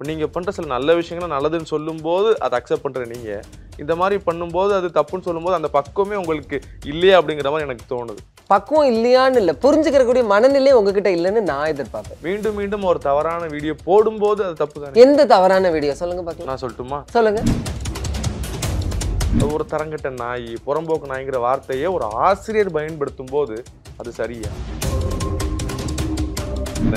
இப்போ நீங்கள் பண்ணுற சில நல்ல விஷயங்களை நல்லதுன்னு சொல்லும்போது அதை அக்செப்ட் பண்ணுற நீங்கள் இந்த மாதிரி பண்ணும்போது அது தப்புன்னு சொல்லும்போது அந்த பக்குவமே உங்களுக்கு இல்லையா அப்படிங்கிற மாதிரி எனக்கு தோணுது பக்குவம் இல்லையான்னு இல்லை புரிஞ்சுக்கிறக்கூடிய மனநிலை உங்ககிட்ட இல்லைன்னு நான் எதிர்பார்ப்பேன் மீண்டும் மீண்டும் ஒரு தவறான வீடியோ போடும்போது அது தப்பு தான் எந்த தவறான வீடியோ சொல்லுங்க பார்க்கலாம் நான் சொல்லட்டுமா சொல்லுங்க ஒரு தரங்கட்ட நாய் புறம்போக்கு நாய்ங்கிற வார்த்தையை ஒரு ஆசிரியர் பயன்படுத்தும் போது அது சரியா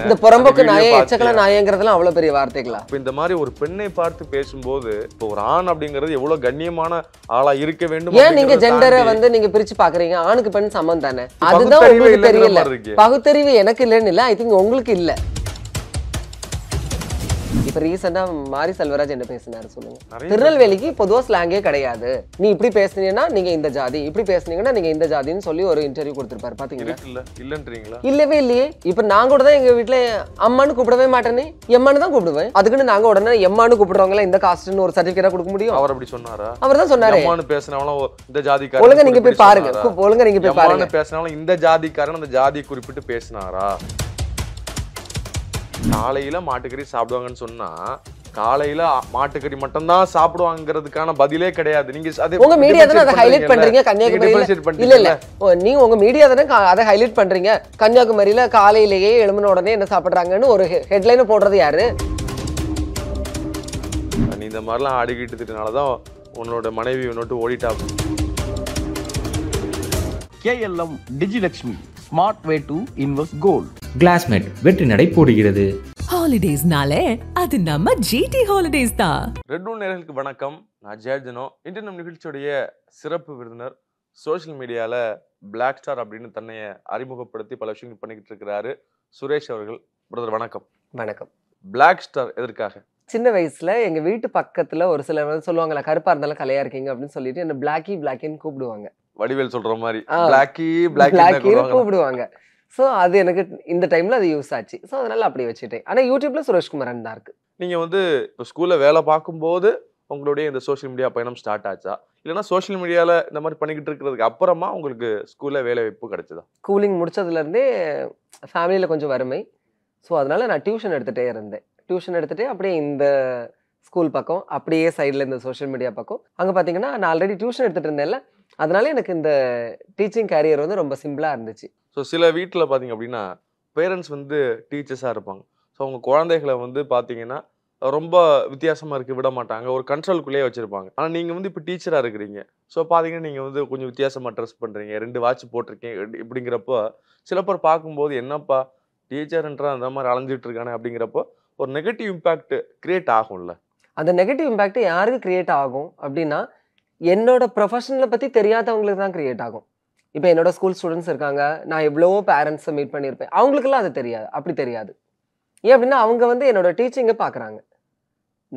இந்த புறம்போக்கு நாயே எச்சக்கல நாயேங்கிறதுலாம் அவ்வளவு பெரிய வார்த்தைகளா இப்போ இந்த மாதிரி ஒரு பெண்ணை பார்த்து பேசும்போது இப்போ ஒரு ஆண் அப்படிங்கிறது எவ்வளவு கண்ணியமான ஆளா இருக்க வேண்டும் ஏன் நீங்க ஜெண்டரை வந்து நீங்க பிரிச்சு பாக்குறீங்க ஆணுக்கு பெண் சமம் தானே அதுதான் உங்களுக்கு தெரியல பகுத்தறிவு எனக்கு இல்லைன்னு இல்ல ஐ திங்க் உங்களுக்கு இல்லை இப்போ ரீசெண்டாக மாரி செல்வராஜ் என்ன பேசினாரு சொல்லுங்க திருநெல்வேலிக்கு பொதுவாக ஸ்லாங்கே கிடையாது நீ இப்படி பேசுனீங்கன்னா நீங்க இந்த ஜாதி இப்படி பேசுனீங்கன்னா நீங்க இந்த ஜாதின்னு சொல்லி ஒரு இன்டர்வியூ கொடுத்துருப்பாரு பாத்தீங்கன்னா இல்லவே இல்லையே இப்போ நான் கூட தான் எங்க வீட்டுல அம்மானு கூப்பிடவே மாட்டேனே எம்மானு தான் கூப்பிடுவேன் அதுக்குன்னு நாங்க உடனே எம்மானு கூப்பிடுறவங்கள இந்த காஸ்ட்னு ஒரு சர்டிபிகேட்டா கொடுக்க முடியும் அவர் அப்படி சொன்னாரா அவர் தான் சொன்னாரு எம்மானு பேசினவங்களும் இந்த ஜாதி ஒழுங்கா நீங்க போய் பாருங்க ஒழுங்கா நீங்க போய் பாருங்க பேசினவங்களும் இந்த ஜாதிக்காரன் அந்த ஜாதி குறிப்பிட்டு பேசினாரா காலையில் மாட்டுக்கறி சாப்பிடுவாங்கன்னு சொன்னால் காலையில மாட்டுக்கறி மட்டும் தான் சாப்பிடுவாங்கிறதுக்கான பதிலே கிடையாது நீங்க அதே உங்க மீடியா தானே அதை ஹைலைட் பண்றீங்க கன்னியாகுமரி இல்ல இல்ல நீங்க உங்க மீடியா தானே அதை ஹைலைட் பண்றீங்க கன்னியாகுமரியில காலையிலேயே எழுமின உடனே என்ன சாப்பிடுறாங்கன்னு ஒரு ஹெட்லைன் போடுறது யாரு நீ இந்த மாதிரிலாம் ஆடிக்கிட்டு தான் உன்னோட மனைவி உன்னோட்டு ஓடிட்டா KLM Digilakshmi smart way to invest gold Classmate வெற்றி நடை போடுகிறது ஹாலிடேஸ்னாலே அது நம்ம ஜிடி ஹாலிடேஸ் தான் ரெட் ஒன் நேர்களுக்கு வணக்கம் நான் ஜெயஜனோ இன்று நம் நிகழ்ச்சியுடைய சிறப்பு விருந்தினர் சோஷியல் மீடியாவில் பிளாக் ஸ்டார் அப்படின்னு தன்னை அறிமுகப்படுத்தி பல விஷயங்கள் பண்ணிக்கிட்டு இருக்கிறாரு சுரேஷ் அவர்கள் பிரதர் வணக்கம் வணக்கம் பிளாக் ஸ்டார் எதற்காக சின்ன வயசில் எங்கள் வீட்டு பக்கத்தில் ஒரு சிலர் வந்து சொல்லுவாங்களே கருப்பாக இருந்தாலும் கலையாக இருக்கீங்க அப்படின்னு சொல்லிட்டு என்ன பிளாக்கி பிளாக்கின்னு கூப்பிடுவாங்க வடிவேல் சொல்ற மாதிரி பிளாக்கி கூப்பிடுவாங்க ஸோ அது எனக்கு இந்த டைமில் அது யூஸ் ஆச்சு ஸோ அதனால அப்படி வச்சுட்டேன் ஆனால் யூடியூப்ல சுரேஷ்குமரன் தான் இருக்குது நீங்கள் வந்து இப்போ ஸ்கூலில் வேலை பார்க்கும்போது உங்களுடைய இந்த சோஷியல் மீடியா பயணம் ஸ்டார்ட் ஆச்சா இல்லைன்னா சோஷியல் மீடியாவில் இந்த மாதிரி பண்ணிக்கிட்டு இருக்கிறதுக்கு அப்புறமா உங்களுக்கு ஸ்கூலில் வேலை வாய்ப்பு கிடைச்சதா ஸ்கூலிங் முடிச்சதுலேருந்தே ஃபேமிலியில் கொஞ்சம் வறுமை ஸோ அதனால் நான் டியூஷன் எடுத்துகிட்டே இருந்தேன் டியூஷன் எடுத்துகிட்டே அப்படியே இந்த ஸ்கூல் பக்கம் அப்படியே சைடில் இந்த சோஷியல் மீடியா பக்கம் அங்கே பார்த்தீங்கன்னா நான் ஆல்ரெடி டியூஷன் எடுத்துகிட்டு இருந்தேன்ல அதனால எனக்கு இந்த டீச்சிங் கேரியர் வந்து ரொம்ப சிம்பிளாக இருந்துச்சு ஸோ சில வீட்டில் பார்த்தீங்க அப்படின்னா பேரண்ட்ஸ் வந்து டீச்சர்ஸாக இருப்பாங்க ஸோ அவங்க குழந்தைகளை வந்து பார்த்தீங்கன்னா ரொம்ப வித்தியாசமாக இருக்குது விட மாட்டாங்க ஒரு கண்ட்ரோலுக்குள்ளேயே வச்சுருப்பாங்க ஆனால் நீங்கள் வந்து இப்போ டீச்சராக இருக்கிறீங்க ஸோ பார்த்தீங்கன்னா நீங்கள் வந்து கொஞ்சம் வித்தியாசமாக ட்ரெஸ் பண்ணுறீங்க ரெண்டு வாட்ச் போட்டிருக்கீங்க இப்படிங்கிறப்போ சில பேர் பார்க்கும்போது என்னப்பா டீச்சர்ன்றா அந்த மாதிரி அலைஞ்சிட்ருக்கானே அப்படிங்கிறப்போ ஒரு நெகட்டிவ் இம்பேக்ட் க்ரியேட் ஆகும்ல அந்த நெகட்டிவ் இம்பேக்ட் யாருக்கு கிரியேட் ஆகும் அப்படின்னா என்னோட ப்ரொஃபஷனில் பற்றி தெரியாதவங்களுக்கு தான் க்ரியேட் ஆகும் இப்போ என்னோட ஸ்கூல் ஸ்டூடெண்ட்ஸ் இருக்காங்க நான் எவ்வளவோ பேரண்ட்ஸை மீட் பண்ணியிருப்பேன் அவங்களுக்குலாம் அது தெரியாது அப்படி தெரியாது ஏன் அப்படின்னா அவங்க வந்து என்னோட டீச்சிங்கை பார்க்குறாங்க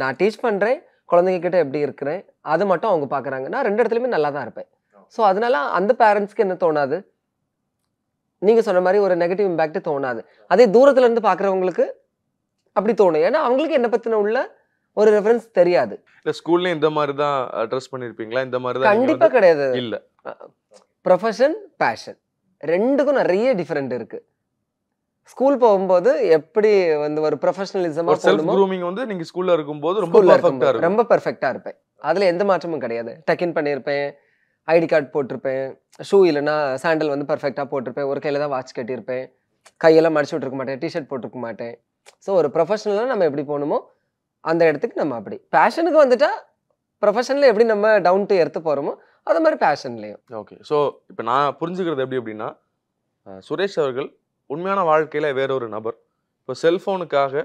நான் டீச் பண்ணுறேன் குழந்தைங்க எப்படி இருக்கிறேன் அது மட்டும் அவங்க பார்க்குறாங்க நான் ரெண்டு இடத்துலையுமே நல்லா தான் இருப்பேன் ஸோ அதனால அந்த பேரண்ட்ஸ்க்கு என்ன தோணாது நீங்கள் சொன்ன மாதிரி ஒரு நெகட்டிவ் இம்பேக்ட் தோணாது அதே தூரத்துலேருந்து பார்க்குறவங்களுக்கு அப்படி தோணும் ஏன்னா அவங்களுக்கு என்னை பற்றின உள்ள ஒரு ரெஃபரன்ஸ் தெரியாது இல்ல ஸ்கூல்ல இந்த மாதிரி தான் ட்ரெஸ் பண்ணிருப்பீங்களா இந்த மாதிரி தான் கண்டிப்பா கிடையாது இல்ல ப்ரொஃபஷன் பேஷன் ரெண்டுக்கும் நிறைய டிஃபரெண்ட் இருக்கு ஸ்கூல் போகும்போது எப்படி வந்து ஒரு ப்ரொஃபஷனலிசமா செல்ஃப் க்ரூமிங் வந்து நீங்க ஸ்கூல்ல இருக்கும்போது ரொம்ப பெர்ஃபெக்ட்டா இருக்கும் ரொம்ப பெர்ஃபெக்ட்டா இருப்பேன் அதுல எந்த மாற்றமும் கிடையாது டக்கின் பண்ணியிருப்பேன் ஐடி கார்டு போட்டிருப்பேன் ஷூ இல்லைன்னா சாண்டல் வந்து பர்ஃபெக்டாக போட்டிருப்பேன் ஒரு கையில் தான் வாட்ச் கட்டிருப்பேன் கையெல்லாம் மடிச்சு விட்ருக்க மாட்டேன் டிஷர்ட் போட்டிருக்க மாட்டேன் ஸோ ஒரு ப்ரொஃபஷனலாக நம்ம எப்படி போகணுமோ அந்த இடத்துக்கு நம்ம அப்படி பேஷனுக்கு வந்துட்டா ப்ரொஃபஷனில் எப்படி நம்ம டவுன் டு எடுத்து போகிறோமோ அது மாதிரி பேஷன்லேயும் ஓகே ஸோ இப்போ நான் புரிஞ்சுக்கிறது எப்படி அப்படின்னா சுரேஷ் அவர்கள் உண்மையான வாழ்க்கையில் வேற ஒரு நபர் இப்போ செல்ஃபோனுக்காக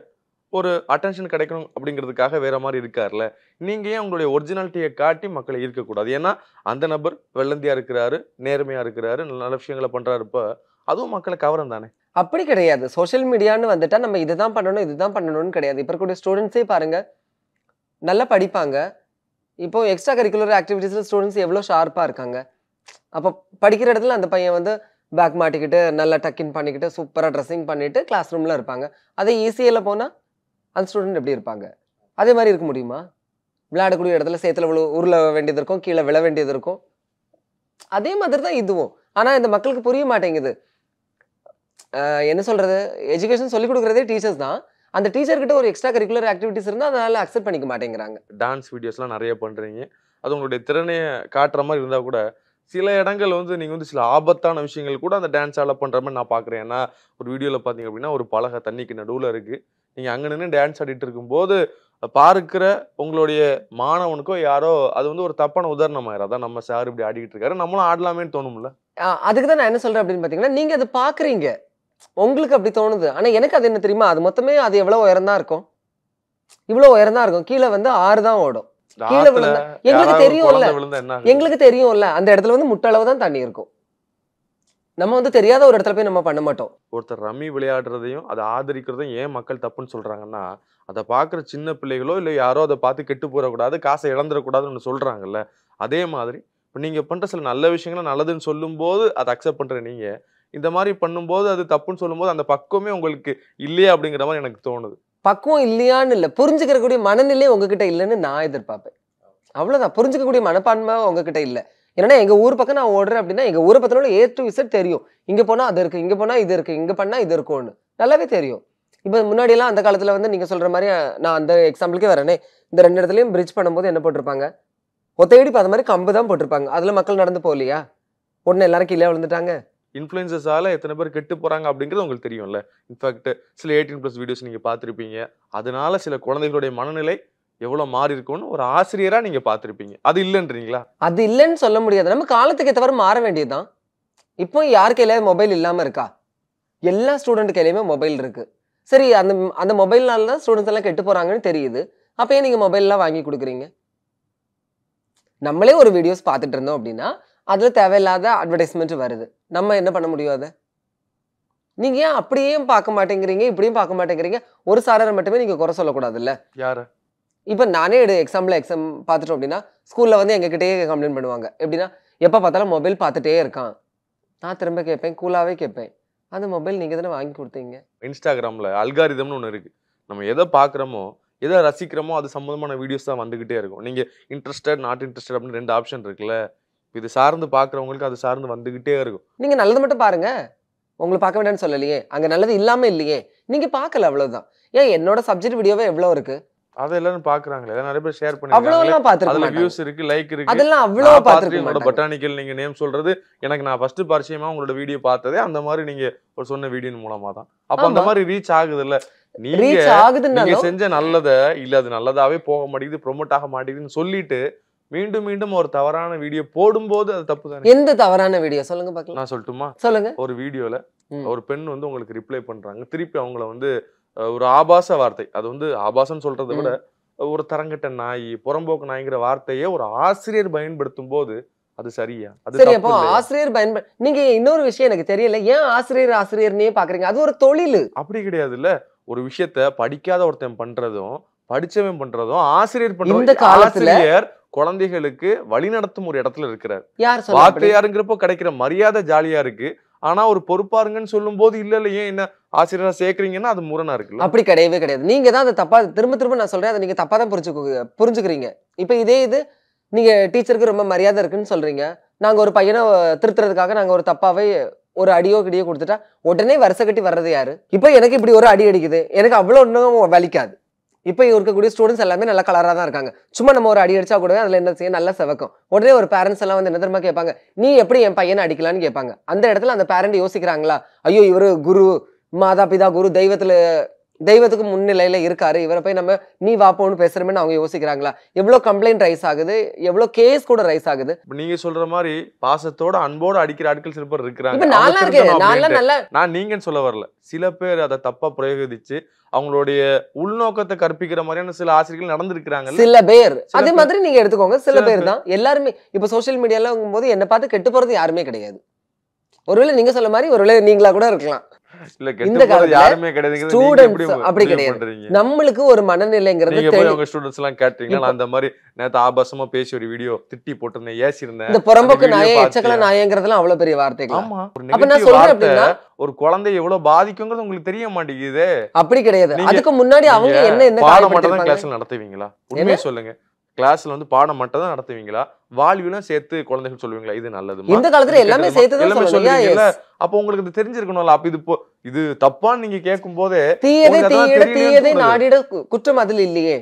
ஒரு அட்டென்ஷன் கிடைக்கணும் அப்படிங்கிறதுக்காக வேற மாதிரி இருக்கார்ல நீங்கள் ஏன் உங்களுடைய ஒரிஜினாலிட்டியை காட்டி மக்களை ஈர்க்கக்கூடாது ஏன்னா அந்த நபர் வெள்ளந்தியாக இருக்கிறாரு நேர்மையாக இருக்கிறாரு நல்ல விஷயங்களை பண்ணுறாரு இப்போ அதுவும் மக்களை கவரம் தானே அப்படி கிடையாது சோஷியல் மீடியான்னு வந்துட்டால் நம்ம இதுதான் பண்ணணும் இதுதான் பண்ணணும்னு கிடையாது இப்போ இருக்கக்கூடிய ஸ்டூடெண்ட்ஸே பாருங்கள் நல்லா படிப்பாங்க இப்போ எக்ஸ்ட்ரா கரிக்குலர் ஆக்டிவிட்டீஸில் ஸ்டூடெண்ட்ஸ் எவ்வளோ ஷார்ப்பாக இருக்காங்க அப்போ படிக்கிற இடத்துல அந்த பையன் வந்து பேக் மாட்டிக்கிட்டு நல்லா டக்கின் பண்ணிக்கிட்டு சூப்பராக ட்ரெஸ்ஸிங் பண்ணிவிட்டு கிளாஸ் ரூமில் இருப்பாங்க அதே ஈஸியில் போனால் அந்த ஸ்டூடெண்ட் எப்படி இருப்பாங்க அதே மாதிரி இருக்க முடியுமா விளையாடக்கூடிய இடத்துல சேத்துல விழு உருள வேண்டியது இருக்கும் கீழே விழ வேண்டியது இருக்கும் அதே மாதிரி தான் இதுவும் ஆனால் இந்த மக்களுக்கு புரிய மாட்டேங்குது என்ன சொல்கிறது எஜுகேஷன் சொல்லிக் கொடுக்குறதே டீச்சர்ஸ் தான் அந்த டீச்சர்கிட்ட ஒரு எக்ஸ்ட்ரா கரிக்குலர் ஆக்டிவிட்டீஸ் இருந்தால் அதனால் அக்செப்ட் பண்ணிக்க மாட்டேங்கிறாங்க டான்ஸ் வீடியோஸ்லாம் நிறைய பண்ணுறீங்க அது உங்களுடைய திறனையை காட்டுற மாதிரி இருந்தால் கூட சில இடங்கள் வந்து நீங்கள் வந்து சில ஆபத்தான விஷயங்கள் கூட அந்த டான்ஸ் ஆலோ பண்ணுற மாதிரி நான் பார்க்குறேன் ஏன்னா ஒரு வீடியோவில் பார்த்தீங்க அப்படின்னா ஒரு பலகை தண்ணிக்கு நடுவில் இருக்குது நீங்கள் அங்கே நின்று டான்ஸ் ஆடிட்டு இருக்கும்போது பார்க்குற உங்களுடைய மாணவனுக்கோ யாரோ அது வந்து ஒரு தப்பான உதாரணமாயிரும் அதான் நம்ம சார் இப்படி ஆடிக்கிட்டு இருக்காரு நம்மளும் ஆடலாமேன்னு தோணும்ல அதுக்கு தான் நான் என்ன சொல்கிறேன் அப்படின்னு பார்த்தீங்கன்னா நீங்கள் அதை பார்க்குறீங்க உங்களுக்கு அப்படி தோணுது ஆனால் எனக்கு அது என்ன தெரியுமா அது மொத்தமே அது எவ்வளோ உயரம் இருக்கும் இவ்வளோ உயரம் தான் இருக்கும் கீழே வந்து ஆறு தான் ஓடும் கீழே விழுந்தா எங்களுக்கு தெரியும்ல எங்களுக்கு தெரியும்ல அந்த இடத்துல வந்து முட்டளவு தான் தண்ணி இருக்கும் நம்ம வந்து தெரியாத ஒரு இடத்துல போய் நம்ம பண்ண மாட்டோம் ஒருத்தர் ரம்மி விளையாடுறதையும் அதை ஆதரிக்கிறதையும் ஏன் மக்கள் தப்புன்னு சொல்றாங்கன்னா அதை பார்க்குற சின்ன பிள்ளைகளோ இல்லை யாரோ அதை பார்த்து கெட்டு போயிடக்கூடாது காசை இழந்துடக்கூடாதுன்னு சொல்றாங்கல்ல அதே மாதிரி இப்போ நீங்கள் பண்ணுற சில நல்ல விஷயங்கள நல்லதுன்னு சொல்லும் போது அதை அக்செப்ட் பண்ணுற நீங்கள் இந்த மாதிரி பண்ணும்போது அது தப்புன்னு சொல்லும்போது அந்த பக்குவமே உங்களுக்கு இல்லையா அப்படிங்கிற மாதிரி எனக்கு தோணுது பக்குவம் இல்லையான்னு இல்லை புரிஞ்சுக்கிறக்கூடிய மனநிலை உங்ககிட்ட இல்லைன்னு நான் எதிர்பார்ப்பேன் அவ்வளோதான் புரிஞ்சுக்கக்கூடிய மனப்பான்மை உங்ககிட்ட இல்லை ஏன்னா எங்கள் ஊர் பக்கம் நான் ஓடுறேன் அப்படின்னா எங்கள் ஊரை பற்றினோட ஏ டு விசட் தெரியும் இங்கே போனால் அது இருக்குது இங்கே போனால் இது இருக்குது இங்கே பண்ணால் இது இருக்கும்னு நல்லாவே தெரியும் இப்போ முன்னாடியெல்லாம் அந்த காலத்தில் வந்து நீங்கள் சொல்கிற மாதிரி நான் அந்த எக்ஸாம்பிளுக்கே வரேனே இந்த ரெண்டு இடத்துலையும் பிரிட்ஜ் பண்ணும்போது என்ன போட்டிருப்பாங்க ஒத்தையடி அது மாதிரி கம்பு தான் போட்டிருப்பாங்க அதில் மக்கள் நடந்து போகலையா ஒன்று எல்லாரும் கீழே விழுந்துட்டாங்க இன்ஃப்ளூயன்சஸால் எத்தனை பேர் கெட்டு போகிறாங்க அப்படிங்கிறது உங்களுக்கு தெரியும்ல இன்ஃபேக்ட் சில எயிட்டீன் ப்ளஸ் வீடியோஸ் நீங்கள் பார்த்துருப்பீங்க அதனால சில குழந்தைகளுடைய மனநிலை எவ்வளோ மாறி இருக்கும்னு ஒரு ஆசிரியராக நீங்கள் பார்த்துருப்பீங்க அது இல்லைன்றீங்களா அது இல்லைன்னு சொல்ல முடியாது நம்ம காலத்துக்கு ஏற்றவாறு மாற வேண்டியதுதான் இப்போ யார் கையில மொபைல் இல்லாமல் இருக்கா எல்லா ஸ்டூடெண்ட் கையிலையுமே மொபைல் இருக்குது சரி அந்த அந்த மொபைல்னால தான் ஸ்டூடெண்ட்ஸ் எல்லாம் கெட்டு போகிறாங்கன்னு தெரியுது அப்போ ஏன் நீங்கள் மொபைல்லாம் வாங்கி கொடுக்குறீங்க நம்மளே ஒரு வீடியோஸ் பார்த்துட்டு இருந்தோம் அப்படின்னா அதில் தேவையில்லாத அட்வர்டைஸ்மெண்ட் வருது நம்ம என்ன பண்ண முடியும் அதை நீங்கள் ஏன் அப்படியும் பார்க்க மாட்டேங்கிறீங்க இப்படியும் பார்க்க மாட்டேங்கிறீங்க ஒரு சாரரை மட்டுமே நீங்கள் குறை சொல்லக்கூடாதுல்ல யார் இப்போ நானே எடு எக்ஸாம்பிள் எக்ஸாம் பார்த்துட்டோம் அப்படின்னா ஸ்கூலில் வந்து எங்ககிட்டயே கம்ப்ளைண்ட் பண்ணுவாங்க எப்படின்னா எப்போ பார்த்தாலும் மொபைல் பார்த்துட்டே இருக்கான் நான் திரும்ப கேட்பேன் கூலாகவே கேட்பேன் அந்த மொபைல் நீங்கள் தானே வாங்கி கொடுத்தீங்க இன்ஸ்டாகிராமில் அல்காரிதம்னு ஒன்று இருக்குது நம்ம எதை பார்க்குறோமோ எதை ரசிக்கிறோமோ அது சம்மந்தமான வீடியோஸ் தான் வந்துக்கிட்டே இருக்கும் நீங்கள் இன்ட்ரெஸ்டட் நாட் இன்ட்ரெஸ்டட் அப்படின்னு ரெண்டு ஆப்ஷன் இருக்குல்ல இது சார்ந்து பார்க்குறவங்களுக்கு அது சார்ந்து வந்துகிட்டே இருக்கும் நீங்கள் நல்லது மட்டும் பாருங்க உங்களை பார்க்க வேண்டாம்னு சொல்லலையே அங்கே நல்லது இல்லாமல் இல்லையே நீங்கள் பார்க்கல அவ்வளோதான் ஏன் என்னோட சப்ஜெக்ட் வீடியோவே எவ்வளோ இருக்கு அதை எல்லாரும் பாக்குறாங்களே நிறைய பேர் ஷேர் பண்ணி அவ்வளவுலாம் பாத்துருக்கேன் அதுல வியூஸ் இருக்கு லைக் இருக்கு அதெல்லாம் அவ்வளவு பாத்துருக்கேன் என்னோட பொட்டானிக்கல் நீங்க நேம் சொல்றது எனக்கு நான் ஃபர்ஸ்ட் பரிச்சயமா உங்களோட வீடியோ பார்த்ததே அந்த மாதிரி நீங்க ஒரு சொன்ன வீடியோ மூலமா தான் அப்ப அந்த மாதிரி ரீச் ஆகுது இல்ல நீங்க நீங்க செஞ்ச நல்லத இல்ல அது நல்லதாவே போக மாட்டேங்குது ப்ரொமோட் ஆக மாட்டேங்குதுன்னு சொல்லிட்டு மீண்டும் மீண்டும் ஒரு தவறான வீடியோ போடும்போது அது தப்பு தான் எந்த தவறான வீடியோ சொல்லுங்க பாக்கலாம் நான் சொல்லட்டுமா சொல்லுங்க ஒரு வீடியோல ஒரு பெண் வந்து உங்களுக்கு ரிப்ளை பண்றாங்க திருப்பி அவங்கள வந்து ஒரு ஆபாச வார்த்தை அது வந்து ஆபாசம் சொல்றதை விட ஒரு தரங்கட்ட நாய் புறம்போக்கு நாய்ங்கிற வார்த்தையே ஒரு ஆசிரியர் பயன்படுத்தும் போது அது சரியா அது சரி அப்போ ஆசிரியர் பயன்பட நீங்க இன்னொரு விஷயம் எனக்கு தெரியல ஏன் ஆசிரியர் ஆசிரியர்னே பாக்குறீங்க அது ஒரு தொழில் அப்படி கிடையாது இல்ல ஒரு விஷயத்த படிக்காத ஒருத்தன் பண்றதும் படிச்சவன் பண்றதும் ஆசிரியர் பண்றதும் காலத்துல குழந்தைகளுக்கு வழிநடத்தும் ஒரு இடத்துல இருக்கிறார் வார்த்தையாருங்கிறப்போ கிடைக்கிற மரியாதை ஜாலியா இருக்கு ஆனா ஒரு பொறுப்பாருங்கன்னு சொல்லும் போது இல்ல இல்ல ஏன் என்ன ஆசிரியரா சேர்க்கறீங்கன்னா அது முரணா இருக்கு அப்படி கிடையவே கிடையாது நீங்க தான் அதை தப்பா திரும்ப திரும்ப நான் சொல்றேன் அதை நீங்க தப்பா தான் புரிஞ்சுக்கு புரிஞ்சுக்கிறீங்க இப்ப இதே இது நீங்க டீச்சருக்கு ரொம்ப மரியாதை இருக்குன்னு சொல்றீங்க நாங்க ஒரு பையனை திருத்துறதுக்காக நாங்க ஒரு தப்பாவே ஒரு அடியோ கிடையோ கொடுத்துட்டா உடனே வருஷ கட்டி வர்றது யாரு இப்போ எனக்கு இப்படி ஒரு அடி அடிக்குது எனக்கு அவ்வளோ இன்னும் வலிக்காது இப்போ இருக்கக்கூடிய ஸ்டூடெண்ட்ஸ் எல்லாமே நல்லா கலராக தான் இருக்காங்க சும்மா நம்ம ஒரு அடி அடிச்சா கூட அதில் என்ன செய்ய நல்லா சிவக்கும் உடனே ஒரு பேரண்ட்ஸ் எல்லாம் வந்து என்ன தெரியுமா கேட்பாங்க நீ எப்படி என் பையனை அடிக்கலான்னு கேட்பாங்க அந்த இடத்துல அந்த பேரண்ட் யோசிக்கிறாங்களா ஐயோ இவர் குரு மாதா பிதா குரு தெய்வத்தில் தெய்வத்துக்கு முன்னிலையில் இருக்காரு இவரை போய் நம்ம நீ வாப்போன்னு பேசுகிறோமேனு அவங்க யோசிக்கிறாங்களா எவ்வளோ கம்ப்ளைண்ட் ரைஸ் ஆகுது எவ்வளோ கேஸ் கூட ரைஸ் ஆகுது நீங்கள் சொல்கிற மாதிரி பாசத்தோட அன்போடு அடிக்கிற ஆட்கள் சில பேர் இருக்கிறாங்க நான் நீங்கன்னு சொல்ல வரல சில பேர் அதை தப்பாக பிரயோகிச்சு அவங்களுடைய உள்நோக்கத்தை கற்பிக்கிற மாதிரியான சில ஆசிரியர்கள் நடந்திருக்கிறாங்க சில பேர் அதே மாதிரி நீங்க எடுத்துக்கோங்க சில பேர் தான் எல்லாருமே இப்ப சோசியல் மீடியால போது என்ன பார்த்து கெட்டு போறது யாருமே கிடையாது ஒருவேளை நீங்க சொல்ல மாதிரி ஒருவேளை நீங்களா கூட இருக்கலாம் அப்படி கிடையாது நம்மளுக்கு ஒரு உங்க ஸ்டூடண்ட்ஸ் எல்லாம் அந்த மாதிரி நேத்து ஆபாசமா பேசி ஒரு வீடியோ திட்டி போட்டிருந்தேன் ஏசி இருந்தேன் அவ்வளவு பெரிய வார்த்தைகள் ஒரு எவ்வளவு பாதிக்குங்கிறது உங்களுக்கு தெரிய மாட்டேங்குது அப்படி கிடையாது அதுக்கு முன்னாடி என்ன என்ன மட்டும் தான் நடத்துவீங்களா சொல்லுங்க கிளாஸ்ல வந்து பாடம் மட்டும் தான் நடத்துவீங்களா வாழ்விலும் சேர்த்து குழந்தைகள் சொல்லுவீங்களா இது நல்லது இந்த காலத்துல எல்லாமே சேர்த்து எல்லாமே சொல்லுவீங்கல்ல அப்போ உங்களுக்கு இது தெரிஞ்சிருக்கணும்ல அப்ப இது இது தப்பான்னு நீங்க கேட்கும் போதே தீயதை தீயதை தீயதை நாடிட குற்றம் அதுல இல்லையே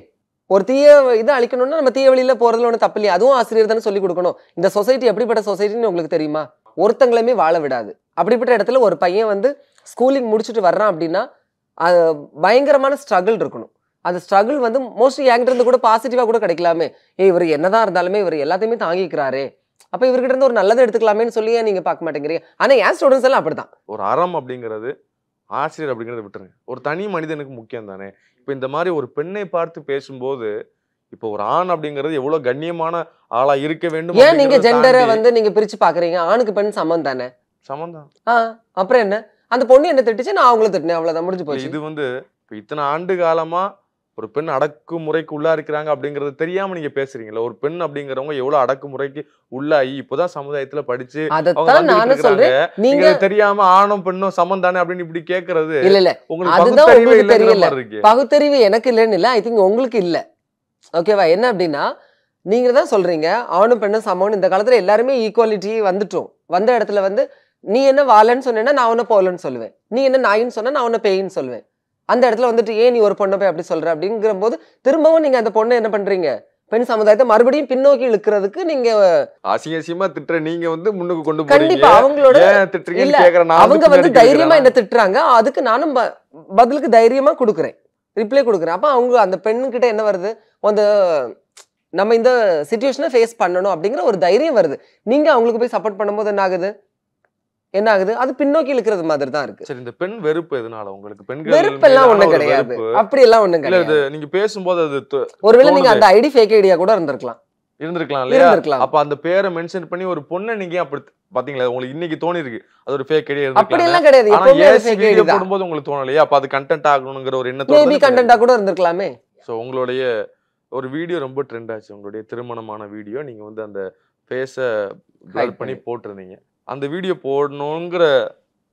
ஒரு தீய இதை அழிக்கணும்னா நம்ம தீய வழியில போறதுல ஒண்ணு தப்பு இல்லையா அதுவும் ஆசிரியர் தானே சொல்லி கொடுக்கணும் இந்த சொசைட்டி எப்படிப்பட்ட சொசைட்டின்னு உங்களுக்கு தெரியுமா ஒருத்தங்களையுமே வாழ விடாது அப்படிப்பட்ட இடத்துல ஒரு பையன் வந்து ஸ்கூலிங் முடிச்சுட்டு வர்றான் அப்படின்னா பயங்கரமான ஸ்ட்ரகிள் இருக்கணும் அந்த ஸ்ட்ரகிள் வந்து மோஸ்ட்லி என்கிட்ட இருந்து கூட பாசிட்டிவாக கூட கிடைக்கலாமே ஏ இவர் என்னதான் இருந்தாலுமே இவர் எல்லாத்தையுமே தாங்கிக்கிறாரு அப்போ இவர்கிட்ட இருந்து ஒரு நல்லதை எடுத்துக்கலாமேன்னு சொல்லி நீங்கள் பார்க்க மாட்டேங்கிறீங்க ஆனால் என் ஸ்டூடெண்ட்ஸ் எல்லாம் அப்படிதான் ஒரு அறம் அப்படிங்கிறது ஆசிரியர் அப்படிங்கிறத விட்டுருங்க ஒரு தனி மனிதனுக்கு முக்கியம் தானே இப்போ இந்த மாதிரி ஒரு பெண்ணை பார்த்து பேசும்போது இப்போ ஒரு ஆண் அப்படிங்கிறது எவ்வளோ கண்ணியமான ஆளாக இருக்க வேண்டும் ஏன் நீங்கள் ஜெண்டரை வந்து நீங்கள் பிரித்து பார்க்குறீங்க ஆணுக்கு பெண் சமம் தானே சமம் தான் ஆ அப்புறம் என்ன அந்த பொண்ணு என்ன திட்டுச்சு நான் அவங்களும் திட்டினேன் அவ்வளோதான் முடிஞ்சு போச்சு இது வந்து இப்போ இத்தனை ஆண்டு காலமாக ஒரு பெண் அடக்குமுறைக்கு உள்ளா இருக்கிறாங்க அப்படிங்கறது தெரியாம நீங்க பேசுறீங்களா ஒரு பெண் அப்படிங்கிறவங்க எவ்வளவு அடக்குமுறைக்கு உள்ளாயி இப்பதான் சமுதாயத்துல படிச்சு நீங்க தெரியாம ஆணும் பெண்ணும் சமம் தானே அப்படின்னு இப்படி கேக்குறது இல்ல இல்ல உங்களுக்கு தெரியல பகுத்தறிவு எனக்கு இல்லைன்னு இல்ல ஐ திங்க் உங்களுக்கு இல்ல ஓகேவா என்ன அப்படின்னா நீங்க தான் சொல்றீங்க ஆணும் பெண்ணும் சமம்னு இந்த காலத்துல எல்லாருமே ஈக்குவாலிட்டி வந்துட்டோம் வந்த இடத்துல வந்து நீ என்ன வாழன்னு சொன்னா நான் உன்ன போலன்னு சொல்லுவேன் நீ என்ன நாயின்னு சொன்னா நான் உன்ன பேயின்னு சொல்லுவேன் அந்த இடத்துல வந்துட்டு ஏன் நீ ஒரு பொண்ணை போய் அப்படி சொல்கிற அப்படிங்கிற போது திரும்பவும் நீங்கள் அந்த பொண்ணை என்ன பண்ணுறீங்க பெண் சமுதாயத்தை மறுபடியும் பின்னோக்கி இழுக்கிறதுக்கு நீங்க அசிங்க அசிங்கமா திட்டுற நீங்க வந்து முன்னுக்கு கொண்டு கண்டிப்பா அவங்களோட அவங்க வந்து தைரியமா என்ன திட்டுறாங்க அதுக்கு நானும் பதிலுக்கு தைரியமா கொடுக்குறேன் ரிப்ளை கொடுக்குறேன் அப்போ அவங்க அந்த பெண்ணுக்கிட்ட என்ன வருது அந்த நம்ம இந்த சுச்சுவேஷனை ஃபேஸ் பண்ணணும் அப்படிங்கிற ஒரு தைரியம் வருது நீங்க அவங்களுக்கு போய் சப்போர்ட் பண்ணும்போது என்ன ஆகுது என்ன ஆகுது அது பின்னோக்கி இழுக்கிறது மாதிரி தான் இருக்கு சரி இந்த பெண் வெறுப்பு எதனால உங்களுக்கு பெண்கள் வெறுப்பு எல்லாம் ஒண்ணு கிடையாது அப்படி எல்லாம் ஒண்ணு கிடையாது நீங்க பேசும்போது அது ஒருவேளை நீங்க அந்த ஐடி ஃபேக் ஐடியா கூட இருந்திருக்கலாம் இருந்திருக்கலாம் இல்லையா அப்ப அந்த பேரை மென்ஷன் பண்ணி ஒரு பொண்ணை நீங்க அப்படி பாத்தீங்களா உங்களுக்கு இன்னைக்கு தோணி இருக்கு அது ஒரு ஃபேக் ஐடியா அப்படி எல்லாம் கிடையாது ஆனா ஏசி வீடியோ போடும்போது உங்களுக்கு தோணலையா அப்ப அது கண்டென்ட் ஆகணும்ங்கற ஒரு எண்ணத்தோட மேபி கண்டென்ட்டா கூட இருந்திருக்கலாமே சோ உங்களுடைய ஒரு வீடியோ ரொம்ப ட்ரெண்ட் ஆச்சு உங்களுடைய திருமணமான வீடியோ நீங்க வந்து அந்த ஃபேஸை பண்ணி போட்டிருந்தீங்க அந்த வீடியோ போடணுங்கிற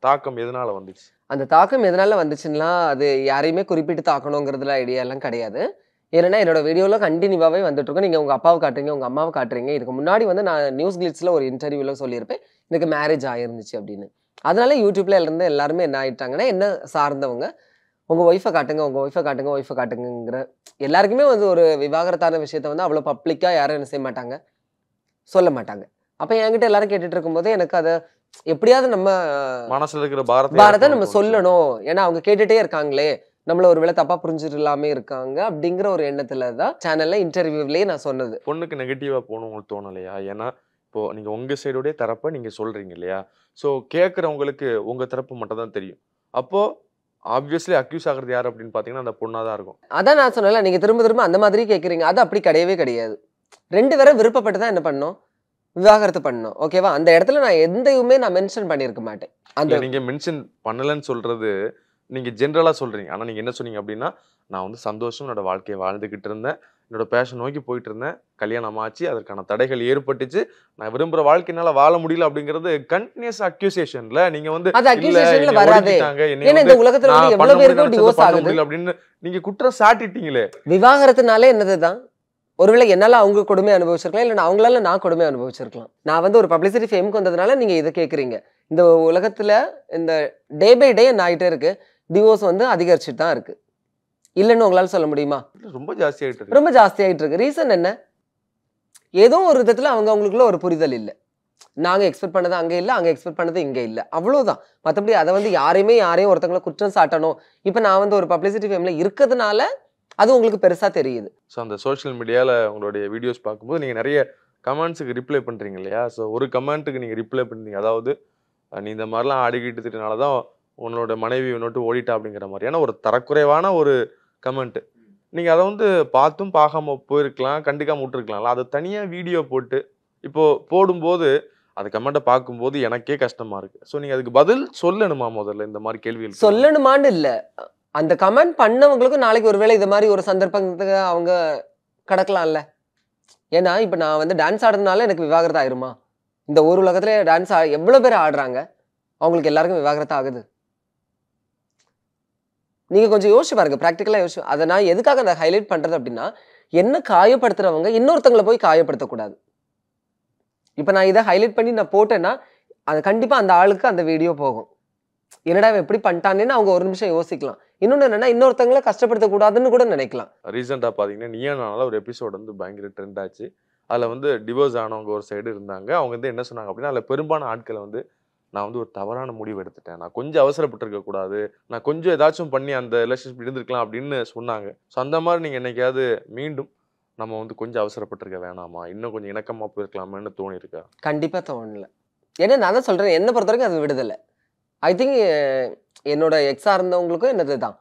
தாக்கம் எதனால வந்துச்சு அந்த தாக்கம் எதனால வந்துச்சுன்னா அது யாரையுமே குறிப்பிட்டு தாக்கணுங்கிறதுல ஐடியாலாம் கிடையாது ஏன்னா என்னோட வீடியோவில் கண்டினியூவாகவே வந்துட்டு இருக்கோம் நீங்கள் உங்கள் அப்பாவை காட்டுறீங்க உங்கள் அம்மாவை காட்டுறீங்க இதுக்கு முன்னாடி வந்து நான் நியூஸ் கிளிட்ஸில் ஒரு இன்டர்வியூவில் சொல்லியிருப்பேன் எனக்கு மேரேஜ் ஆயிருந்துச்சு அப்படின்னு அதனால யூடியூப்ல இருந்து எல்லாருமே என்ன ஆயிட்டாங்கன்னா என்ன சார்ந்தவங்க உங்கள் ஒய்ஃபை காட்டுங்க உங்கள் ஒய்ஃபை காட்டுங்க ஒய்ஃபை காட்டுங்கிற எல்லாருக்குமே வந்து ஒரு விவாகரத்தான விஷயத்த வந்து அவ்வளோ பப்ளிக்காக யாரும் என்ன செய்ய மாட்டாங்க சொல்ல மாட்டாங்க அப்போ என்கிட்ட எல்லாரும் கேட்டுட்டு இருக்கும்போது எனக்கு அதை எப்படியாவது நம்ம மனசுல இருக்கிற பாரத பாரத நம்ம சொல்லணும் ஏன்னா அவங்க கேட்டுட்டே இருக்காங்களே நம்மள ஒரு வேளை தப்பா புரிஞ்சிடலாமே இருக்காங்க அப்படிங்கிற ஒரு எண்ணத்துல தான் சேனல்ல இன்டர்வியூலயே நான் சொன்னது பொண்ணுக்கு நெகட்டிவா போகணும் உங்களுக்கு தோணலையா ஏன்னா இப்போ நீங்க உங்க சைடோடைய தரப்ப நீங்க சொல்றீங்க இல்லையா ஸோ கேட்கறவங்களுக்கு உங்க தரப்பு மட்டும் தான் தெரியும் அப்போ ஆப்வியஸ்லி அக்யூஸ் ஆகுறது யார் அப்படின்னு பார்த்தீங்கன்னா அந்த பொண்ணாக தான் இருக்கும் அதான் நான் சொன்னல நீங்க திரும்ப திரும்ப அந்த மாதிரி கேட்குறீங்க அது அப்படி கிடையவே கிடையாது ரெண்டு பேரும் விருப்பப்பட்டு தான் என்ன பண்ணோம் விவாகரத்து பண்ணணும் ஓகேவா அந்த இடத்துல நான் எந்தையுமே நான் மென்ஷன் பண்ணியிருக்க மாட்டேன் அந்த நீங்க மென்ஷன் பண்ணலன்னு சொல்றது நீங்க ஜென்ரலா சொல்றீங்க ஆனா நீங்க என்ன சொன்னீங்க அப்படின்னா நான் வந்து சந்தோஷம் என்னோட வாழ்க்கையை வாழ்ந்துகிட்டு இருந்தேன் என்னோட பேஷன் நோக்கி போயிட்டு இருந்தேன் கல்யாணம் ஆச்சு அதற்கான தடைகள் ஏற்பட்டுச்சு நான் விரும்புற வாழ்க்கையினால வாழ முடியல அப்படிங்கிறது கண்டினியூஸ் அக்யூசியேஷன்ல நீங்க வந்து அப்படின்னு நீங்க குற்றம் சாட்டிட்டீங்களே விவாகரத்துனால என்னதுதான் ஒருவேளை என்னால் அவங்க கொடுமை அனுபவிச்சிருக்கலாம் இல்லை அவங்களால நான் கொடுமை அனுபவிச்சிருக்கலாம் நான் வந்து ஒரு பப்ளிசிட்டி ஃபேமுக்கு வந்ததுனால நீங்கள் இதை கேட்குறீங்க இந்த உலகத்தில் இந்த டே பை டே என்ன ஆகிட்டே இருக்குது டிவோர்ஸ் வந்து அதிகரிச்சுட்டு தான் இருக்குது இல்லைன்னு உங்களால் சொல்ல முடியுமா ரொம்ப ஜாஸ்தி ஆகிட்டு ரொம்ப ஜாஸ்தி ஆகிட்டு இருக்கு ரீசன் என்ன ஏதோ ஒரு விதத்தில் அவங்க அவங்களுக்குள்ள ஒரு புரிதல் இல்லை நாங்கள் எக்ஸ்பெக்ட் பண்ணது அங்கே இல்லை அங்கே எக்ஸ்பெக்ட் பண்ணது இங்கே இல்லை அவ்வளோதான் மற்றபடி அதை வந்து யாரையுமே யாரையும் ஒருத்தங்களை குற்றம் சாட்டணும் இப்போ நான் வந்து ஒரு பப்ளிசிட்டி ஃபேமில் இருக்கிறதுனால அது உங்களுக்கு பெருசாக தெரியுது ஸோ அந்த சோஷியல் மீடியாவில் உங்களுடைய வீடியோஸ் பார்க்கும்போது நீங்கள் நிறைய கமெண்ட்ஸுக்கு ரிப்ளை பண்ணுறீங்க இல்லையா ஸோ ஒரு கமெண்ட்டுக்கு நீங்கள் ரிப்ளை பண்ணுறீங்க அதாவது நீ இந்த மாதிரிலாம் ஆடிக்கிட்டு திட்டனால தான் உன்னோட மனைவி உன்னோட்டு ஓடிட்டா அப்படிங்கிற மாதிரியான ஒரு தரக்குறைவான ஒரு கமெண்ட்டு நீங்கள் அதை வந்து பார்த்தும் பார்க்காம போயிருக்கலாம் கண்டுக்காம விட்டுருக்கலாம்ல அதை தனியாக வீடியோ போட்டு இப்போது போடும்போது அந்த கமெண்ட்டை பார்க்கும்போது எனக்கே கஷ்டமாக இருக்குது ஸோ நீங்கள் அதுக்கு பதில் சொல்லணுமா முதல்ல இந்த மாதிரி கேள்வி சொல்லணுமான்னு இல்லை அந்த கமெண்ட் பண்ணவங்களுக்கும் நாளைக்கு ஒரு வேளை இது மாதிரி ஒரு சந்தர்ப்பத்துக்கு அவங்க கடக்கலாம்ல ஏன்னா இப்போ நான் வந்து டான்ஸ் ஆடுறதுனால எனக்கு விவாகரத்து ஆயிருமா இந்த ஒரு உலகத்தில் டான்ஸ் ஆ எவ்வளோ பேர் ஆடுறாங்க அவங்களுக்கு எல்லாருக்கும் விவாகரத்து ஆகுது நீங்கள் கொஞ்சம் யோசிச்சு பாருங்க ப்ராக்டிக்கலாக யோசிச்சு அதை நான் எதுக்காக அதை ஹைலைட் பண்ணுறது அப்படின்னா என்ன காயப்படுத்துகிறவங்க இன்னொருத்தங்களை போய் காயப்படுத்தக்கூடாது இப்போ நான் இதை ஹைலைட் பண்ணி நான் போட்டேன்னா அது கண்டிப்பாக அந்த ஆளுக்கு அந்த வீடியோ போகும் என்னடா எப்படி பண்ணிட்டானேன்னு அவங்க ஒரு நிமிஷம் யோசிக்கலாம் இன்னொன்று என்னன்னா இன்னொருத்தங்களை கஷ்டப்படுத்தக்கூடாதுன்னு கூட நினைக்கலாம் ரீசெண்டாக பார்த்தீங்கன்னா நியானால ஒரு எபிசோட் வந்து பயங்கர ட்ரெண்ட் ஆச்சு அதில் வந்து டிவோர்ஸ் ஆனவங்க ஒரு சைடு இருந்தாங்க அவங்க வந்து என்ன சொன்னாங்க அப்படின்னா அதில் பெரும்பாலும் ஆட்களை வந்து நான் வந்து ஒரு தவறான முடிவு எடுத்துட்டேன் நான் கொஞ்சம் அவசரப்பட்டிருக்க கூடாது நான் கொஞ்சம் ஏதாச்சும் பண்ணி அந்த ரிலேஷன்ஷிப் இருந்திருக்கலாம் அப்படின்னு சொன்னாங்க ஸோ அந்த மாதிரி நீங்கள் என்னைக்காவது மீண்டும் நம்ம வந்து கொஞ்சம் அவசரப்பட்டிருக்க வேணாமா இன்னும் கொஞ்சம் இணக்கமாக போயிருக்கலாமான்னு தோணியிருக்கா கண்டிப்பாக தோணல ஏன்னா நான் தான் சொல்கிறேன் என்னை பொறுத்த வரைக்கும் அது விடுதலை ஐ திங்க் eh, என்னோட எக்ஸாக இருந்தவங்களுக்கும் என்னது தான்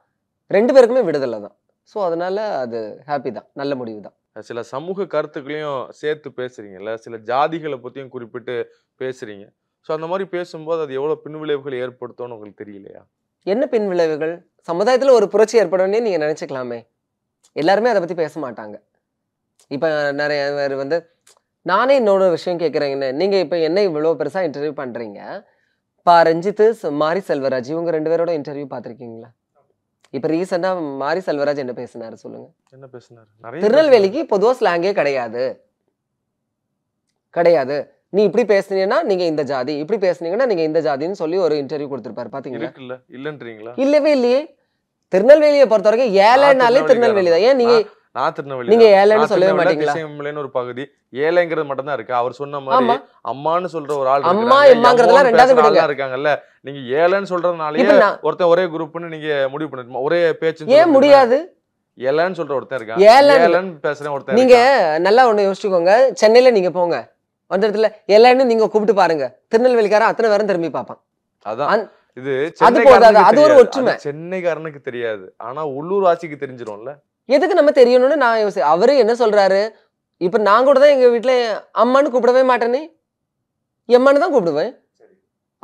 ரெண்டு பேருக்குமே விடுதலை தான் ஸோ அதனால அது ஹாப்பி தான் நல்ல முடிவு தான் சில சமூக கருத்துக்களையும் சேர்த்து பேசுறீங்கல்ல சில ஜாதிகளை பற்றியும் குறிப்பிட்டு பேசுறீங்க ஸோ அந்த மாதிரி பேசும்போது அது எவ்வளோ பின்விளைவுகள் ஏற்படுத்தும்னு உங்களுக்கு தெரியலையா என்ன பின்விளைவுகள் சமுதாயத்தில் ஒரு புரட்சி ஏற்படணும்னே நீங்கள் நினச்சிக்கலாமே எல்லாருமே அதை பற்றி பேச மாட்டாங்க இப்போ நிறைய பேர் வந்து நானே இன்னொரு விஷயம் கேட்குறேங்கன்னு நீங்கள் இப்போ என்ன இவ்வளோ பெருசாக இன்டர்வியூ பண்ணுறீங்க பா ரஞ்சித் மாரி செல்வராஜ் இவங்க ரெண்டு பேரோட இன்டர்வியூ பார்த்துருக்கீங்களா இப்போ ரீசெண்டாக மாரி செல்வராஜ் என்ன பேசினார் சொல்லுங்க என்ன பேசினார் திருநெல்வேலிக்கு பொதுவாக ஸ்லாங்கே கிடையாது கிடையாது நீ இப்படி பேசுனீங்கன்னா நீங்க இந்த ஜாதி இப்படி பேசுனீங்கன்னா நீங்க இந்த ஜாதின்னு சொல்லி ஒரு இன்டர்வியூ கொடுத்துருப்பாரு பாத்தீங்களா இல்லவே இல்லையே திருநெல்வேலியை பொறுத்த வரைக்கும் ஏழைனாலே திருநெல்வேலி தான் ஏன் நீங்க நான் திருநெல்வேலி நீங்க ஏழைன்னு சொல்லவே மாட்டீங்களா ஒரு பகுதி ஏழைங்கிறது மட்டும் தான் இருக்கு அவர் சொன்ன மாதிரி அம்மான்னு சொல்ற ஒரு ஆள் அம்மா அம்மாங்கிறதெல்லாம் ரெண்டாவது விடுங்க இருக்காங்கல்ல நீங்க ஏழைன்னு சொல்றதுனாலயே ஒருத்தன் ஒரே குரூப்னு நீங்க முடிவு பண்ணிட்டு ஒரே பேச்சு ஏன் முடியாது ஏழைன்னு சொல்ற ஒருத்தன் இருக்கான் ஏழைன்னு பேசுறேன் ஒருத்தன் நீங்க நல்லா ஒண்ணு யோசிச்சுக்கோங்க சென்னையில நீங்க போங்க அந்த இடத்துல ஏழைன்னு நீங்க கூப்பிட்டு பாருங்க திருநெல்வேலிக்காரன் அத்தனை பேரும் திரும்பி பார்ப்பான் அதான் இது அது ஒரு ஒற்றுமை சென்னைக்காரனுக்கு தெரியாது ஆனா உள்ளூர் ஆட்சிக்கு தெரிஞ்சிரும்ல எதுக்கு நம்ம தெரியணும்னு நான் யோசி அவரு என்ன சொல்கிறாரு இப்போ நான் கூட தான் எங்கள் வீட்டில் அம்மானு கூப்பிடவே மாட்டேனே எம்மானு தான் கூப்பிடுவேன்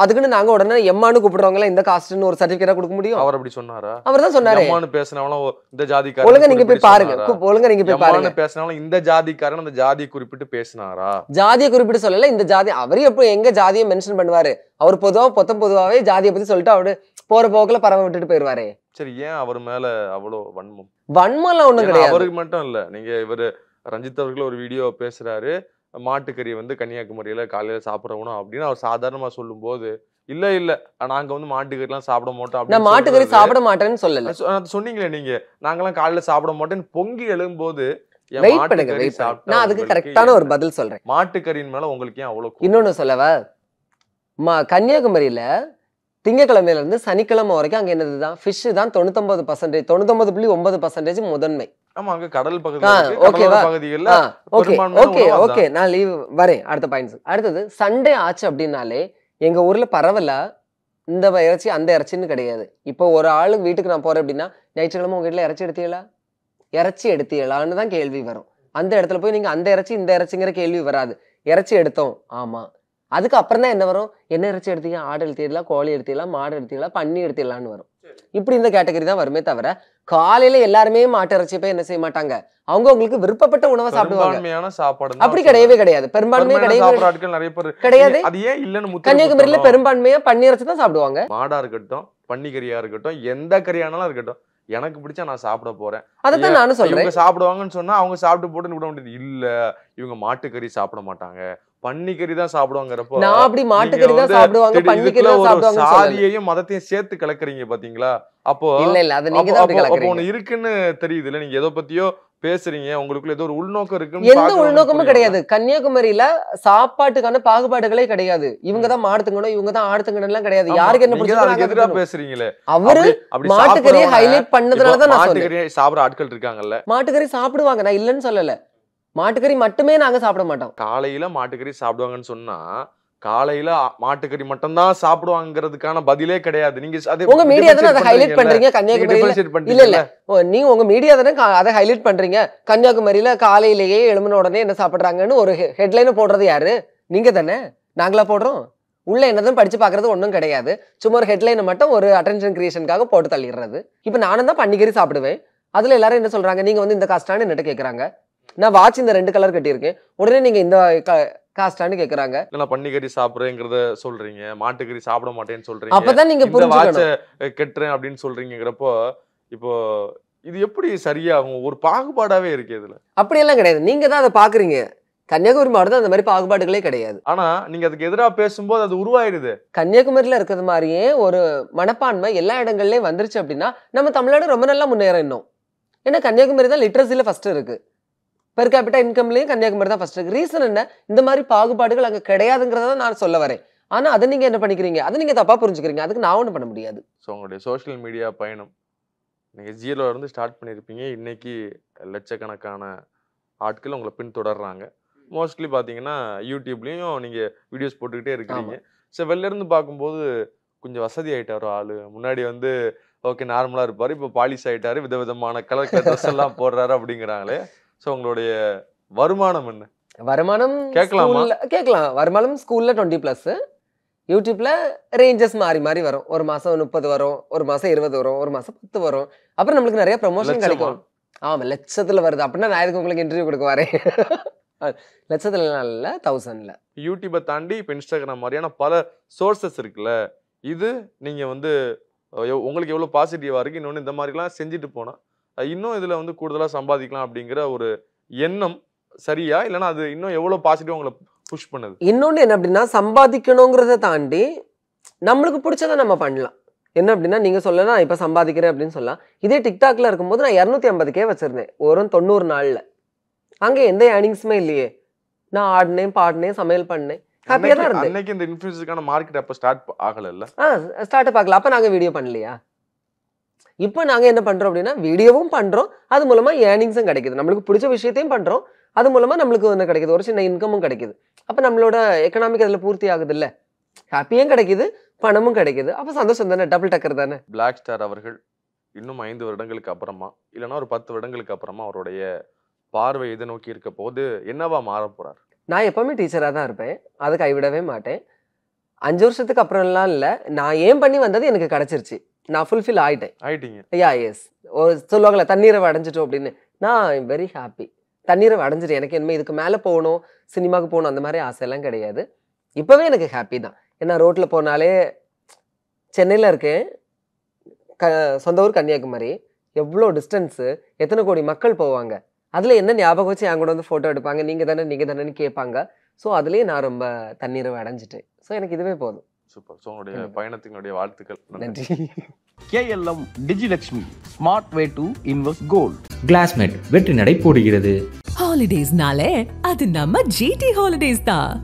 அதுக்குன்னு நாங்கள் உடனே எம்மானு கூப்பிடுறவங்களா இந்த காஸ்ட்னு ஒரு சர்டிஃபிகேட் கொடுக்க முடியும் அவர் அப்படி சொன்னாரா அவர் தான் சொன்னாரு எம்மானு பேசினவங்களும் இந்த ஜாதிக்காரன் ஒழுங்க நீங்க போய் பாருங்க ஒழுங்க நீங்க போய் பாருங்க பேசினவங்களும் இந்த ஜாதிக்காரன் அந்த ஜாதி குறிப்பிட்டு பேசினாரா ஜாதியை குறிப்பிட்டு சொல்லல இந்த ஜாதி அவர் எப்போ எங்க ஜாதியை மென்ஷன் பண்ணுவாரு அவர் பொதுவா பொத்தம் பொதுவாவே ஜாதியை பத்தி சொல்லிட்டு அவரு போற போக்குல பறவை விட்டுட்டு போயிருவாரு சரி ஏன் அவர் மேல அவ்வளவு வன்மம் எல்லாம் ஒண்ணும் கிடையாது அவருக்கு மட்டும் இல்ல நீங்க இவரு ரஞ்சித் அவர்கள் ஒரு வீடியோ பேசுறாரு மாட்டுக்கறி வந்து கன்னியாகுமரியில காலையில சாப்பிடணும் அப்படின்னு அவர் சாதாரணமா சொல்லும் போது இல்ல இல்ல நாங்க வந்து மாட்டுக்கறி எல்லாம் சாப்பிட மாட்டோம் நான் மாட்டுக்கறி சாப்பிட மாட்டேன்னு சொல்லல சொன்னீங்களே நீங்க நாங்கெல்லாம் காலையில சாப்பிட மாட்டேன்னு பொங்கி எழும்போது நான் அதுக்கு கரெக்டான ஒரு பதில் சொல்றேன் மாட்டுக்கறியின் மேல உங்களுக்கு ஏன் அவ்வளவு இன்னொன்னு சொல்லவா கன்னியாகுமரியில திங்கக்கிழமையிலேருந்து சனிக்கிழமை வரைக்கும் அங்கே என்னது தான் ஃபிஷ்ஷு தான் தொண்ணூத்தொம்பது பர்சன்டேஜ் தொண்ணூத்தொம்பது புள்ளி ஒன்பது பர்சன்டேஜ் முதன்மை கடல் பகுதி ஓகேவா ஓகே ஓகே ஓகே நான் லீவ் வரேன் அடுத்த பாயிண்ட்ஸ் அடுத்தது சண்டே ஆச்சு அப்படின்னாலே எங்க ஊர்ல பரவல இந்த இறைச்சி அந்த இறைச்சின்னு கிடையாது இப்போ ஒரு ஆளு வீட்டுக்கு நான் போறேன் அப்படின்னா ஞாயிற்றுக்கிழமை உங்கள் வீட்டுல இறைச்சி எடுத்தீங்களா இறைச்சி எடுத்தீங்களான்னு தான் கேள்வி வரும் அந்த இடத்துல போய் நீங்க அந்த இறைச்சி இந்த இறைச்சிங்கிற கேள்வி வராது இறைச்சி எடுத்தோம் ஆமா அதுக்கப்புறம் தான் என்ன வரும் என்ன இறைச்சி எடுத்தீங்க ஆடு எடுத்திடலாம் கோழி எடுத்திடலாம் மாடு எடுத்திடலாம் பன்னி எடுத்திடலான்னு வரும் இப்படி இந்த கேட்டகரி தான் வருமே தவிர காலையில எல்லாருமே மாட்டு இறைச்சி போய் என்ன செய்ய மாட்டாங்க அவங்க உங்களுக்கு விருப்பப்பட்ட உணவை சாப்பிடுவாங்க சாப்பாடு அப்படி கிடையவே கிடையாது பெரும்பான்மையா கிடையாது கிடையாது அது ஏன் இல்லன்னு கன்னியாகுமரியில பெரும்பான்மையா பன்னி இறைச்சி தான் சாப்பிடுவாங்க மாடா இருக்கட்டும் பன்னிக்கறியா இருக்கட்டும் எந்த கறியானாலும் இருக்கட்டும் எனக்கு பிடிச்சா நான் சாப்பிட போறேன் தான் நானும் சொல்றேன் சாப்பிடுவாங்கன்னு சொன்னா அவங்க சாப்பிட்டு போட்டுன்னு விட முடியாது இல்ல இவங்க மாட்டுக்கறி சாப்பிட மாட்டாங்க பன்னிக்கறி தான் சாப்பிடுவாங்கறப்போ நான் அப்படி மாட்டுக்கறி தான் சாப்பிடுவாங்க பன்னிக்கறி தான் சாப்பிடுவாங்க சாதியையும் மதத்தையும் சேர்த்து கலக்குறீங்க பாத்தீங்களா அப்போ இல்ல இல்ல அது நீங்க தான் கலக்குறீங்க அப்போ இருக்குன்னு தெரியுது இல்ல நீங்க எதை பத்தியோ பேசுறீங்க உங்களுக்குள்ள ஏதோ ஒரு உள்நோக்கம் இருக்கு எந்த உள்நோக்கமும் கிடையாது கன்னியாகுமரியில சாப்பாட்டுக்கான பாகுபாடுகளே கிடையாது இவங்க தான் மாடுத்துங்கணும் இவங்க தான் ஆடுத்துங்கணும் எல்லாம் கிடையாது யாருக்கு என்ன பிடிச்சது எதிரா பேசுறீங்களே அவரு மாட்டுக்கறியை ஹைலைட் பண்ணதுனால தான் நான் சாப்பிடுற ஆட்கள் இருக்காங்கல்ல மாட்டுக்கறி சாப்பிடுவாங்க நான் இல்லன்னு சொல்லல மாட்டுக்கறி மட்டுமே நாங்க சாப்பிட மாட்டோம் காலையில மாட்டுக்கறி சாப்பிடுவாங்கன்னு சொன்னா காலையில மாட்டுக்கறி மட்டும் தான் சாப்பிடுவாங்கிறதுக்கான பதிலே கிடையாது நீங்க உங்க மீடியா தானே அதை ஹைலைட் பண்றீங்க கன்னியாகுமரி இல்ல இல்ல நீங்க உங்க மீடியா தானே அதை ஹைலைட் பண்றீங்க கன்னியாகுமரியில காலையிலேயே எழுமின உடனே என்ன சாப்பிடுறாங்கன்னு ஒரு ஹெட்லைன் போடுறது யாரு நீங்க தானே நாங்களா போடுறோம் உள்ள என்னதான் படிச்சு பாக்குறது ஒண்ணும் கிடையாது சும்மா ஒரு ஹெட்லைனை மட்டும் ஒரு அட்டென்ஷன் கிரியேஷனுக்காக போட்டு தள்ளிடுறது இப்ப நானும் தான் பன்னிக்கறி சாப்பிடுவேன் அதுல எல்லாரும் என்ன சொல்றாங்க நீங்க வந்து இந்த கஷ்டம்னு என்ன கேட்கறாங்க நான் வாட்ச் இந்த ரெண்டு கலர் கட்டியிருக்கேன் உடனே நீங்க இந்த காஸ்டான்னு கேக்குறாங்க நான் பண்ணிக்கறி சாப்பிட்றேங்கிறத சொல்றீங்க மாட்டுக்கறி சாப்பிட மாட்டேன்னு சொல்றீங்க அப்பதான் நீங்க வாட்ச கெட்டுறேன் அப்படின்னு சொல்றீங்கிறப்போ இப்போ இது எப்படி சரியாகும் ஒரு பாகுபாடாவே இருக்கு இதுல அப்படியெல்லாம் கிடையாது நீங்க தான் அதை பாக்குறீங்க கன்னியாகுமரி மாவட்டத்தில் அந்த மாதிரி பாகுபாடுகளே கிடையாது ஆனா நீங்க அதுக்கு எதிராக பேசும்போது அது உருவாயிருது கன்னியாகுமரியில இருக்கிறது மாதிரியே ஒரு மனப்பான்மை எல்லா இடங்கள்லயும் வந்துருச்சு அப்படின்னா நம்ம தமிழ்நாடு ரொம்ப நல்லா முன்னேற இன்னும் ஏன்னா கன்னியாகுமரி தான் லிட்ரஸில ஃபர்ஸ்ட் இருக்கு பெர் கேபிட்டா இன்கம்லையும் கன்னியாகுமரி தான் ஃபர்ஸ்ட் இருக்கு ரீசன் என்ன இந்த மாதிரி பாகுபாடுகள் அங்கே கிடையாதுங்கிறத நான் சொல்ல வரேன் ஆனால் அதை நீங்கள் என்ன பண்ணிக்கிறீங்க அதை நீங்கள் தப்பாக புரிஞ்சுக்கிறீங்க அதுக்கு நான் ஒன்றும் பண்ண முடியாது ஸோ உங்களுடைய சோஷியல் மீடியா பயணம் நீங்கள் ஜியோவில் இருந்து ஸ்டார்ட் பண்ணியிருப்பீங்க இன்னைக்கு லட்சக்கணக்கான ஆட்கள் உங்களை பின்தொடர்றாங்க மோஸ்ட்லி பார்த்தீங்கன்னா யூடியூப்லேயும் நீங்கள் வீடியோஸ் போட்டுக்கிட்டே இருக்கிறீங்க ஸோ வெளிலேருந்து பார்க்கும்போது கொஞ்சம் வசதி ஆகிட்டார் ஆள் முன்னாடி வந்து ஓகே நார்மலாக இருப்பார் இப்போ பாலிஷ் ஆகிட்டார் விதவிதமான கலர் ட்ரெஸ் எல்லாம் போடுறாரு அப்படிங்கிறாங்களே ஸோ உங்களுடைய வருமானம் என்ன வருமானம் கேட்கலாம் கேட்கலாம் வருமானம் ஸ்கூலில் டுவெண்ட்டி ப்ளஸ் யூடியூப்பில் ரேஞ்சஸ் மாறி மாறி வரும் ஒரு மாதம் முப்பது வரும் ஒரு மாதம் இருபது வரும் ஒரு மாதம் பத்து வரும் அப்புறம் நம்மளுக்கு நிறைய ப்ரொமோஷன் கிடைக்கும் ஆமாம் லட்சத்தில் வருது அப்படின்னா நான் எதுக்கு உங்களுக்கு இன்டர்வியூ கொடுக்க வரேன் லட்சத்தில் இல்லை தௌசண்டில் யூடியூப்பை தாண்டி இப்போ இன்ஸ்டாகிராம் மாதிரியான பல சோர்சஸ் இருக்குல்ல இது நீங்கள் வந்து உங்களுக்கு எவ்வளோ பாசிட்டிவாக இருக்குது இன்னொன்று இந்த மாதிரிலாம் செஞ்சுட்டு போனால் இன்னும் இதில் வந்து கூடுதலாக சம்பாதிக்கலாம் அப்படிங்கிற ஒரு எண்ணம் சரியா இல்லைனா அது இன்னும் எவ்வளோ பாசிட்டிவ் உங்களை புஷ் பண்ணுது இன்னொன்று என்ன அப்படின்னா சம்பாதிக்கணுங்கிறத தாண்டி நம்மளுக்கு பிடிச்சதை நம்ம பண்ணலாம் என்ன அப்படின்னா நீங்கள் சொல்ல நான் இப்போ சம்பாதிக்கிறேன் அப்படின்னு சொல்லலாம் இதே டிக்டாக்ல இருக்கும்போது நான் இரநூத்தி ஐம்பதுக்கே வச்சுருந்தேன் ஒரு தொண்ணூறு நாளில் அங்கே எந்த ஏர்னிங்ஸுமே இல்லையே நான் ஆடினேன் பாடினேன் சமையல் பண்ணேன் ஹாப்பியாக தான் இருந்தேன் இந்த இன்ஃப்ளூயன்ஸுக்கான மார்க்கெட் அப்போ ஸ்டார்ட் ஆகலை ஆ ஸ்டார்ட் அப் ஆகல அப்போ நாங்கள் வீடியோ பண்ணலையா இப்போ நாங்கள் என்ன பண்ணுறோம் அப்படின்னா வீடியோவும் பண்ணுறோம் அது மூலமாக ஏர்னிங்ஸும் கிடைக்குது நம்மளுக்கு பிடிச்ச விஷயத்தையும் பண்ணுறோம் அது மூலமாக நம்மளுக்கு வந்து கிடைக்குது ஒரு சின்ன இன்கமும் கிடைக்குது அப்போ நம்மளோட எக்கனாமிக் அதில் பூர்த்தி ஆகுது இல்லை ஹாப்பியும் கிடைக்குது பணமும் கிடைக்குது அப்போ சந்தோஷம் தானே டபுள் டக்கர் தானே பிளாக் ஸ்டார் அவர்கள் இன்னும் ஐந்து வருடங்களுக்கு அப்புறமா இல்லைன்னா ஒரு பத்து வருடங்களுக்கு அப்புறமா அவருடைய பார்வை எதை நோக்கி இருக்க போது என்னவா மாற போறார் நான் எப்பவுமே டீச்சராக தான் இருப்பேன் அதை கைவிடவே மாட்டேன் அஞ்சு வருஷத்துக்கு அப்புறம்லாம் இல்லை நான் ஏன் பண்ணி வந்தது எனக்கு கிடச்சிருச்சு நான் ஃபுல்ஃபில் ஆகிட்டேன் ஆகிட்டீங்க யா எஸ் ஒரு சொல்லுவாங்களே தண்ணீரை அடைஞ்சிட்டோம் அப்படின்னு நான் வெரி ஹாப்பி தண்ணீரை அடைஞ்சிட்டு எனக்கு இனிமேல் இதுக்கு மேலே போகணும் சினிமாவுக்கு போகணும் அந்த மாதிரி ஆசையெல்லாம் கிடையாது இப்போவே எனக்கு ஹாப்பி தான் ஏன்னா ரோட்டில் போனாலே சென்னையில் இருக்கேன் க சொந்த ஊர் கன்னியாகுமரி எவ்வளோ டிஸ்டன்ஸு எத்தனை கோடி மக்கள் போவாங்க அதில் என்ன ஞாபகம் வச்சு என் கூட வந்து ஃபோட்டோ எடுப்பாங்க நீங்கள் தானே நீங்கள் தானேன்னு கேட்பாங்க ஸோ அதுலேயே நான் ரொம்ப தண்ணீரை அடைஞ்சிட்டேன் ஸோ எனக்கு இதுவே போதும் சூப்பர் ஸோ உங்களுடைய பயணத்தினுடைய வாழ்த்துக்கள் நன்றி KLM Digilakshmi smart way to invest gold Classmate வெற்றி நடை போடுகிறது ஹாலிடேஸ்னாலே அது நம்ம ஜிடி ஹாலிடேஸ் தான்